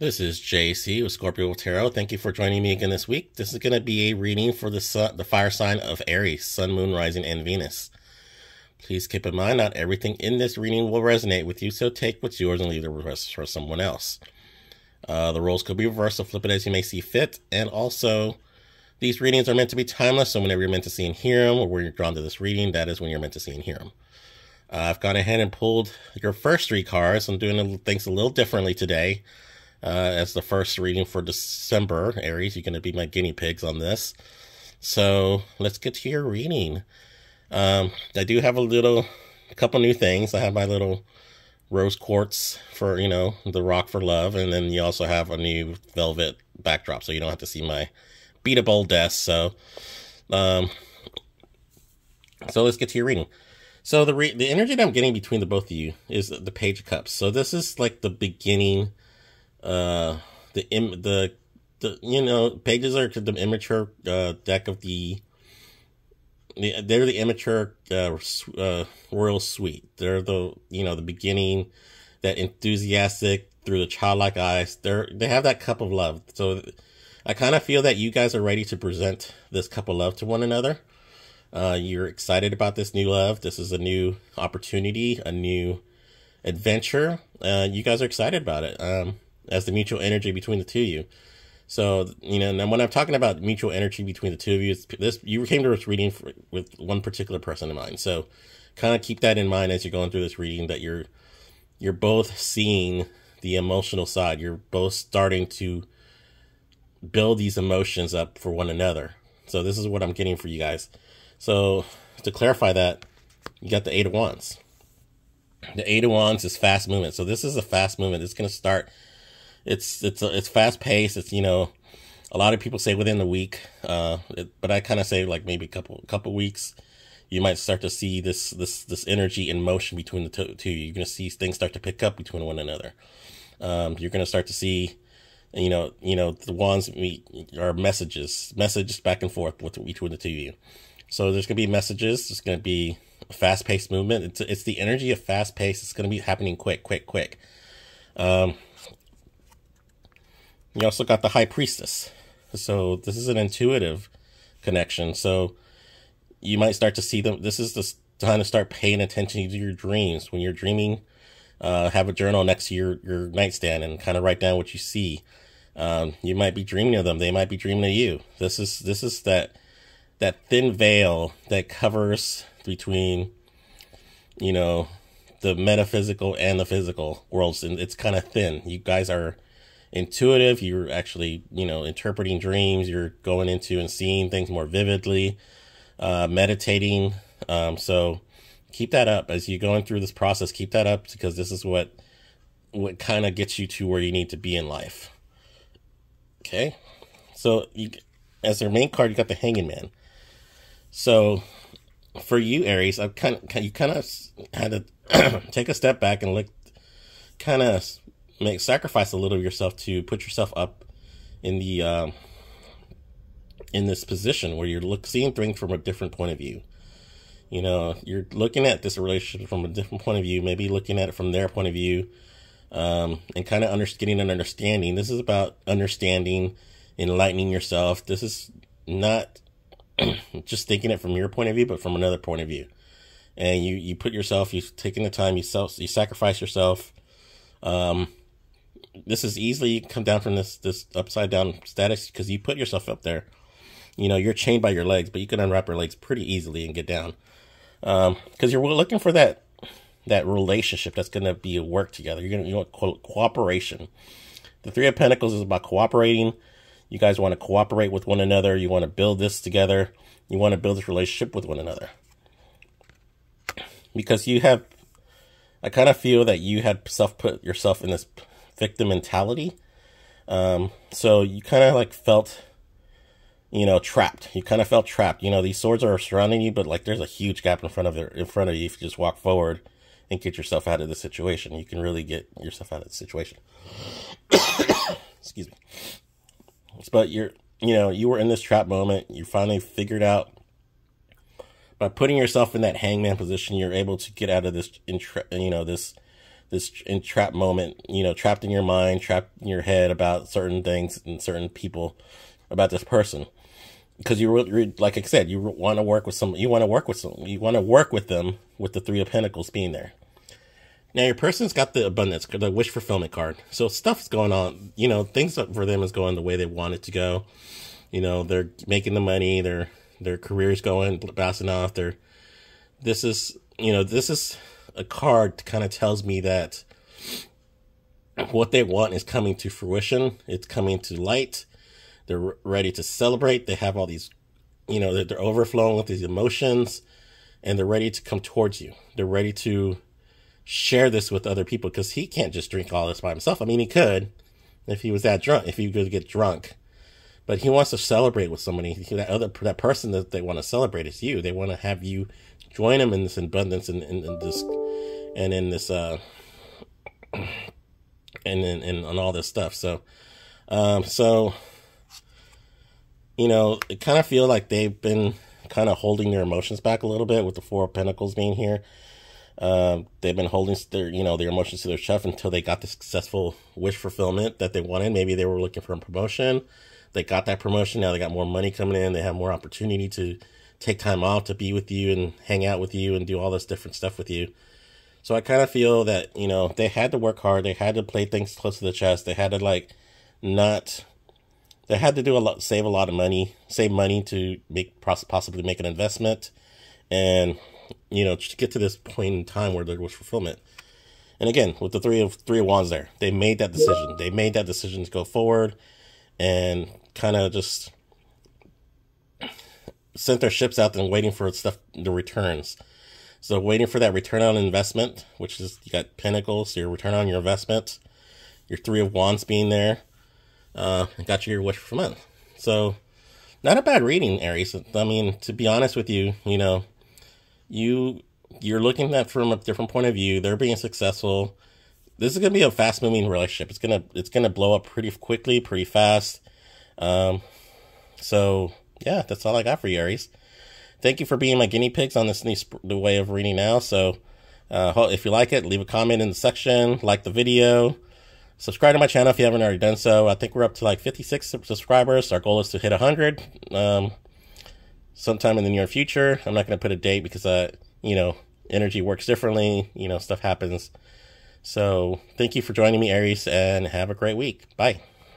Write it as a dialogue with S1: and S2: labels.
S1: This is JC with Scorpio Tarot. Thank you for joining me again this week. This is going to be a reading for the sun, the fire sign of Aries, Sun, Moon, Rising, and Venus. Please keep in mind not everything in this reading will resonate with you, so take what's yours and leave the rest for someone else. Uh, the roles could be reversed, so flip it as you may see fit. And also, these readings are meant to be timeless, so whenever you're meant to see and hear them, or when you're drawn to this reading, that is when you're meant to see and hear them. Uh, I've gone ahead and pulled your first three cards. I'm doing things a little differently today uh, as the first reading for December. Aries, you're going to be my guinea pigs on this. So let's get to your reading. Um, I do have a little, a couple new things. I have my little rose quartz for, you know, the rock for love. And then you also have a new velvet backdrop. So you don't have to see my beatable desk. So, um, so let's get to your reading. So the re the energy that I'm getting between the both of you is the Page of Cups. So this is like the beginning uh, the Im- the the you know pages are the immature uh, deck of the, the they're the immature uh, uh, royal suite. They're the you know the beginning, that enthusiastic through the childlike eyes. They're they have that cup of love. So I kind of feel that you guys are ready to present this cup of love to one another. Uh, you're excited about this new love. This is a new opportunity, a new adventure. Uh, you guys are excited about it. Um, as the mutual energy between the two of you. So, you know, and when I'm talking about mutual energy between the two of you, this you came to this reading for, with one particular person in mind. So, kind of keep that in mind as you're going through this reading that you're you're both seeing the emotional side. You're both starting to build these emotions up for one another. So, this is what I'm getting for you guys. So, to clarify that, you got the 8 of wands. The 8 of wands is fast movement. So, this is a fast movement. It's going to start it's it's it's fast paced. It's you know, a lot of people say within the week, uh, it, but I kind of say like maybe a couple couple weeks, you might start to see this this this energy and motion between the two. two. You're gonna see things start to pick up between one another. Um, you're gonna start to see, you know, you know the ones we are messages messages back and forth with, between the two of you. So there's gonna be messages. There's gonna be fast paced movement. It's it's the energy of fast paced. It's gonna be happening quick, quick, quick. Um, you also got the High Priestess. So this is an intuitive connection. So you might start to see them. This is the time to start paying attention to your dreams. When you're dreaming, uh, have a journal next to your, your nightstand and kind of write down what you see. Um, you might be dreaming of them. They might be dreaming of you. This is, this is that, that thin veil that covers between, you know, the metaphysical and the physical worlds. And it's kind of thin. You guys are, intuitive. You're actually, you know, interpreting dreams. You're going into and seeing things more vividly, uh, meditating. Um, so keep that up as you're going through this process. Keep that up because this is what what kind of gets you to where you need to be in life. Okay, so you, as their main card, you got the Hanging Man. So for you, Aries, I've kind of you kind of had to take a step back and look, kind of make sacrifice a little of yourself to put yourself up in the um, in this position where you're look, seeing things from a different point of view. You know, you're looking at this relationship from a different point of view, maybe looking at it from their point of view, um, and kind of under, getting an understanding. This is about understanding, enlightening yourself. This is not just thinking it from your point of view, but from another point of view. And you, you put yourself, you've taken the time, you self, you sacrifice yourself, um, this is easily come down from this this upside down status because you put yourself up there. You know, you're chained by your legs, but you can unwrap your legs pretty easily and get down. Because um, you're looking for that that relationship that's going to be a work together. You're going to you want co- cooperation. The Three of Pentacles is about cooperating. You guys want to cooperate with one another. You want to build this together. You want to build this relationship with one another. Because you have, I kind of feel that you had self put yourself in this victim mentality. Um, so you kind of like felt, you know, trapped. You kind of felt trapped. You know, these swords are surrounding you, but like there's a huge gap in front of there in front of you. If you just walk forward and get yourself out of the situation, you can really get yourself out of the situation. Excuse me. But you're, you know, you were in this trap moment. You finally figured out by putting yourself in that hangman position, you're able to get out of this, you know, this this entrap moment, you know, trapped in your mind, trapped in your head about certain things and certain people, about this person. Because you really, like I said, you want to work with some, you want to work with some, you want to work with them with the Three of Pentacles being there. Now your person's got the abundance, the wish fulfillment card. So stuff's going on, you know, things for them is going the way they want it to go. You know, they're making the money, their their career's going, bouncing off. They're this is you know this is a card kind of tells me that what they want is coming to fruition. It's coming to light. They're ready to celebrate. They have all these, you know, they're, they're overflowing with these emotions and they're ready to come towards you. They're ready to share this with other people because he can't just drink all this by himself. I mean, he could if he was that drunk, if he could get drunk, but he wants to celebrate with somebody. That other that person that they want to celebrate is you. They want to have you join them in this abundance and, and, and this and in this uh and in and on all this stuff. So um so you know, it kind of feel like they've been kind of holding their emotions back a little bit with the four of pentacles being here. Um, they've been holding their, you know, their emotions to their chest until they got the successful wish fulfillment that they wanted. Maybe they were looking for a promotion. They got that promotion. Now they got more money coming in. They have more opportunity to take time off to be with you and hang out with you and do all this different stuff with you. So I kind of feel that, you know, they had to work hard. They had to play things close to the chest. They had to, like, not. They had to do a lot, save a lot of money, save money to make possibly make an investment, and you know to get to this point in time where there was fulfillment. And again, with the three of three of wands there, they made that decision. They made that decision to go forward and kind of just sent their ships out and waiting for stuff the returns. So waiting for that return on investment, which is you got Pinnacle, so your return on your investment, your Three of Wands being there, uh, got you your wish for month. So not a bad reading, Aries. I mean, to be honest with you, you know, you you're looking at from a different point of view. They're being successful. This is gonna be a fast moving relationship. It's gonna it's gonna blow up pretty quickly, pretty fast. Um, so yeah, that's all I got for you, Aries thank you for being my guinea pigs on this new way of reading now. So, uh, if you like it, leave a comment in the section, like the video, subscribe to my channel if you haven't already done so. I think we're up to like 56 subscribers. Our goal is to hit 100 um, sometime in the near future. I'm not going to put a date because, uh, you know, energy works differently, you know, stuff happens. So, thank you for joining me, Aries, and have a great week. Bye.